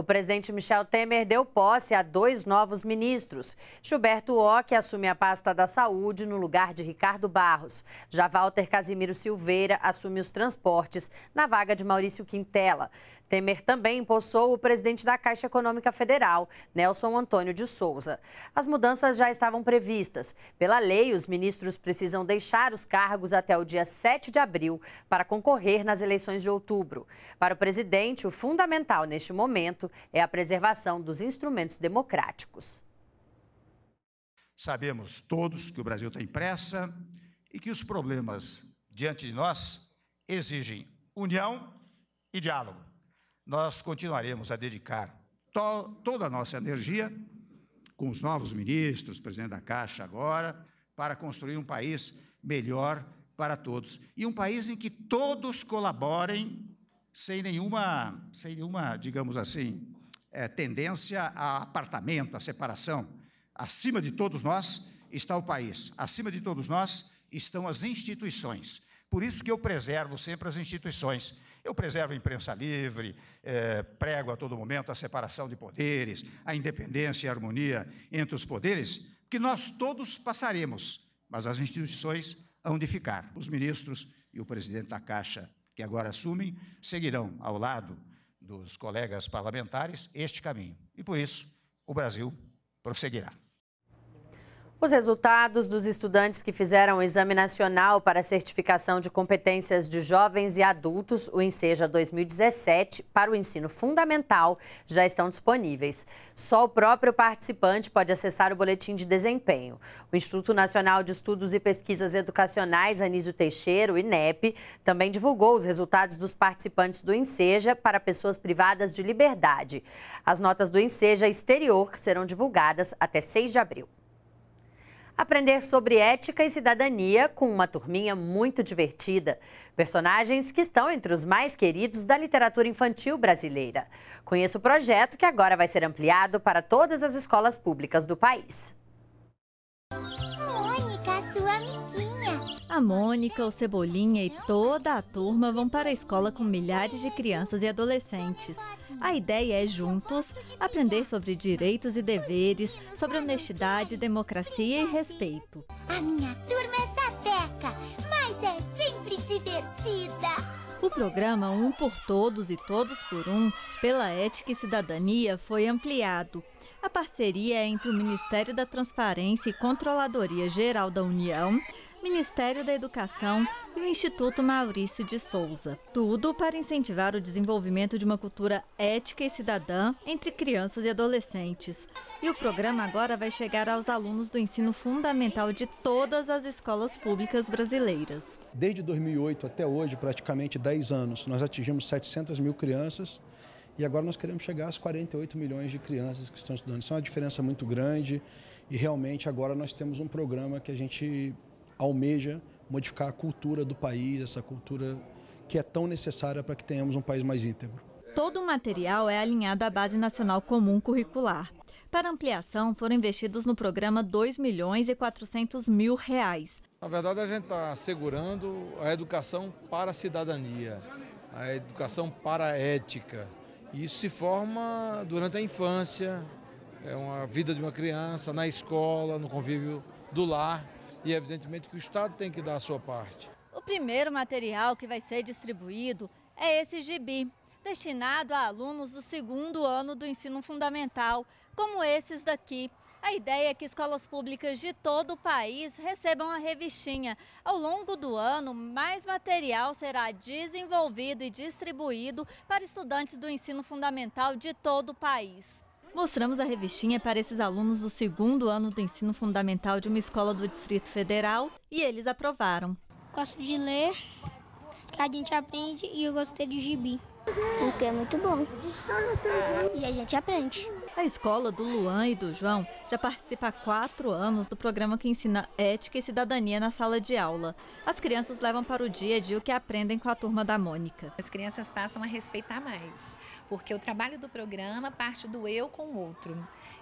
O presidente Michel Temer deu posse a dois novos ministros. Gilberto Ock assume a pasta da saúde no lugar de Ricardo Barros. Já Walter Casimiro Silveira assume os transportes na vaga de Maurício Quintela. Temer também impulsou o presidente da Caixa Econômica Federal, Nelson Antônio de Souza. As mudanças já estavam previstas. Pela lei, os ministros precisam deixar os cargos até o dia 7 de abril para concorrer nas eleições de outubro. Para o presidente, o fundamental neste momento é a preservação dos instrumentos democráticos. Sabemos todos que o Brasil tem pressa e que os problemas diante de nós exigem união e diálogo nós continuaremos a dedicar to toda a nossa energia, com os novos ministros, presidente da Caixa agora, para construir um país melhor para todos. E um país em que todos colaborem sem nenhuma, sem nenhuma digamos assim, é, tendência a apartamento, a separação. Acima de todos nós está o país, acima de todos nós estão as instituições. Por isso que eu preservo sempre as instituições. Eu preservo a imprensa livre, é, prego a todo momento a separação de poderes, a independência e a harmonia entre os poderes, que nós todos passaremos, mas as instituições hão de ficar. Os ministros e o presidente da Caixa, que agora assumem, seguirão ao lado dos colegas parlamentares este caminho. E por isso, o Brasil prosseguirá. Os resultados dos estudantes que fizeram o Exame Nacional para Certificação de Competências de Jovens e Adultos, o Enseja 2017, para o ensino fundamental, já estão disponíveis. Só o próprio participante pode acessar o boletim de desempenho. O Instituto Nacional de Estudos e Pesquisas Educacionais, Anísio Teixeira, o INEP, também divulgou os resultados dos participantes do Enseja para pessoas privadas de liberdade. As notas do Enseja exterior serão divulgadas até 6 de abril aprender sobre ética e cidadania com uma turminha muito divertida. Personagens que estão entre os mais queridos da literatura infantil brasileira. Conheça o projeto que agora vai ser ampliado para todas as escolas públicas do país. Mônica, sua amiguinha. A Mônica, o Cebolinha e toda a turma vão para a escola com milhares de crianças e adolescentes. A ideia é juntos aprender sobre direitos e deveres, sobre honestidade, democracia e respeito. A minha turma é sapeca, mas é sempre divertida. O programa Um por Todos e Todos por Um, pela Ética e Cidadania, foi ampliado. A parceria é entre o Ministério da Transparência e Controladoria Geral da União, Ministério da Educação e o Instituto Maurício de Souza. Tudo para incentivar o desenvolvimento de uma cultura ética e cidadã entre crianças e adolescentes. E o programa agora vai chegar aos alunos do ensino fundamental de todas as escolas públicas brasileiras. Desde 2008 até hoje, praticamente 10 anos, nós atingimos 700 mil crianças e agora nós queremos chegar às 48 milhões de crianças que estão estudando. Isso é uma diferença muito grande e realmente agora nós temos um programa que a gente almeja modificar a cultura do país, essa cultura que é tão necessária para que tenhamos um país mais íntegro. Todo o material é alinhado à Base Nacional Comum Curricular. Para ampliação, foram investidos no programa 2 milhões e 400 mil reais. Na verdade, a gente está assegurando a educação para a cidadania, a educação para a ética. isso se forma durante a infância, é uma vida de uma criança, na escola, no convívio do lar e evidentemente que o Estado tem que dar a sua parte. O primeiro material que vai ser distribuído é esse gibi, destinado a alunos do segundo ano do ensino fundamental, como esses daqui. A ideia é que escolas públicas de todo o país recebam a revistinha. Ao longo do ano, mais material será desenvolvido e distribuído para estudantes do ensino fundamental de todo o país. Mostramos a revistinha para esses alunos do segundo ano do ensino fundamental de uma escola do Distrito Federal e eles aprovaram. Gosto de ler, que a gente aprende e eu gostei de gibi. O que é muito bom. E a gente aprende. A escola do Luan e do João já participa há quatro anos do programa que ensina ética e cidadania na sala de aula. As crianças levam para o dia a dia o que aprendem com a turma da Mônica. As crianças passam a respeitar mais, porque o trabalho do programa parte do eu com o outro.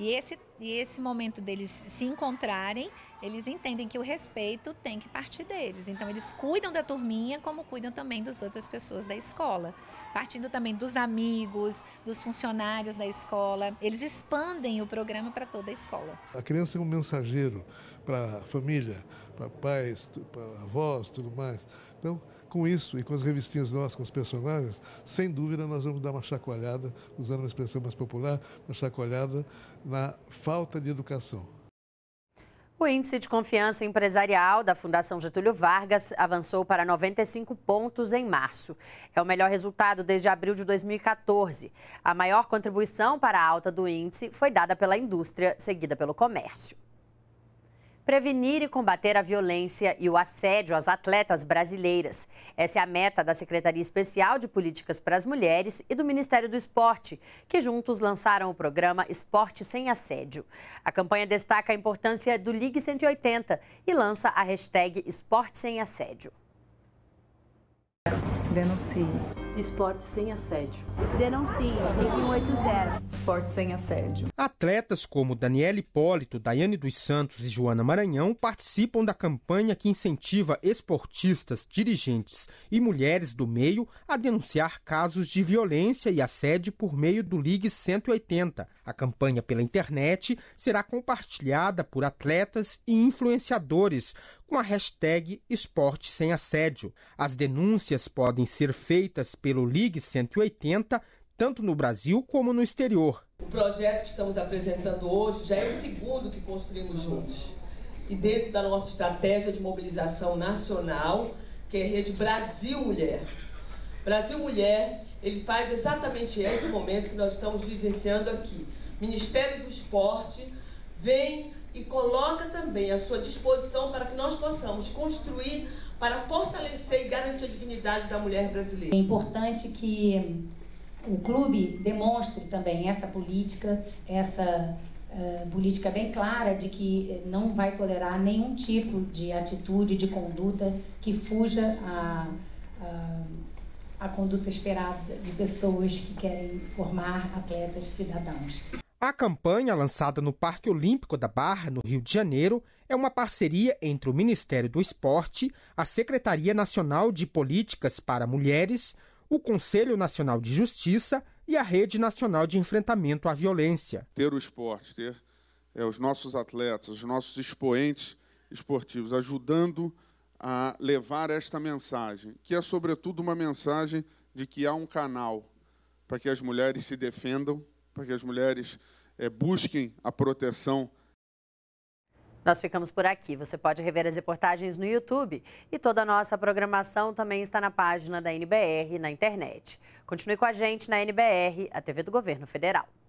E esse, e esse momento deles se encontrarem, eles entendem que o respeito tem que partir deles. Então, eles cuidam da turminha, como cuidam também das outras pessoas da escola. Partindo também dos amigos, dos funcionários da escola, eles expandem o programa para toda a escola. A criança é um mensageiro para a família, para pais, para avós, tudo mais. Então, com isso e com as revistinhas nossas, com os personagens, sem dúvida nós vamos dar uma chacoalhada, usando uma expressão mais popular, uma chacoalhada na falta de educação. O índice de confiança empresarial da Fundação Getúlio Vargas avançou para 95 pontos em março. É o melhor resultado desde abril de 2014. A maior contribuição para a alta do índice foi dada pela indústria, seguida pelo comércio prevenir e combater a violência e o assédio às atletas brasileiras. Essa é a meta da Secretaria Especial de Políticas para as Mulheres e do Ministério do Esporte, que juntos lançaram o programa Esporte Sem Assédio. A campanha destaca a importância do Ligue 180 e lança a hashtag Esporte Sem Assédio. Denuncie. Esporte sem assédio. Serão sim, 2180. Esporte sem assédio. Atletas como Daniela Hipólito, Daiane dos Santos e Joana Maranhão participam da campanha que incentiva esportistas, dirigentes e mulheres do meio a denunciar casos de violência e assédio por meio do Ligue 180. A campanha pela internet será compartilhada por atletas e influenciadores com a hashtag Esporte Sem Assédio. As denúncias podem ser feitas pelo Ligue 180, tanto no Brasil como no exterior. O projeto que estamos apresentando hoje já é o segundo que construímos juntos. E dentro da nossa estratégia de mobilização nacional, que é a Rede Brasil Mulher. Brasil Mulher, ele faz exatamente esse momento que nós estamos vivenciando aqui. Ministério do Esporte vem e coloca também à sua disposição para que nós possamos construir para fortalecer e garantir a dignidade da mulher brasileira. É importante que o clube demonstre também essa política, essa uh, política bem clara de que não vai tolerar nenhum tipo de atitude, de conduta que fuja a, a, a conduta esperada de pessoas que querem formar atletas cidadãos. A campanha, lançada no Parque Olímpico da Barra, no Rio de Janeiro, é uma parceria entre o Ministério do Esporte, a Secretaria Nacional de Políticas para Mulheres, o Conselho Nacional de Justiça e a Rede Nacional de Enfrentamento à Violência. Ter o esporte, ter é, os nossos atletas, os nossos expoentes esportivos ajudando a levar esta mensagem, que é, sobretudo, uma mensagem de que há um canal para que as mulheres se defendam para que as mulheres é, busquem a proteção. Nós ficamos por aqui. Você pode rever as reportagens no YouTube e toda a nossa programação também está na página da NBR na internet. Continue com a gente na NBR, a TV do Governo Federal.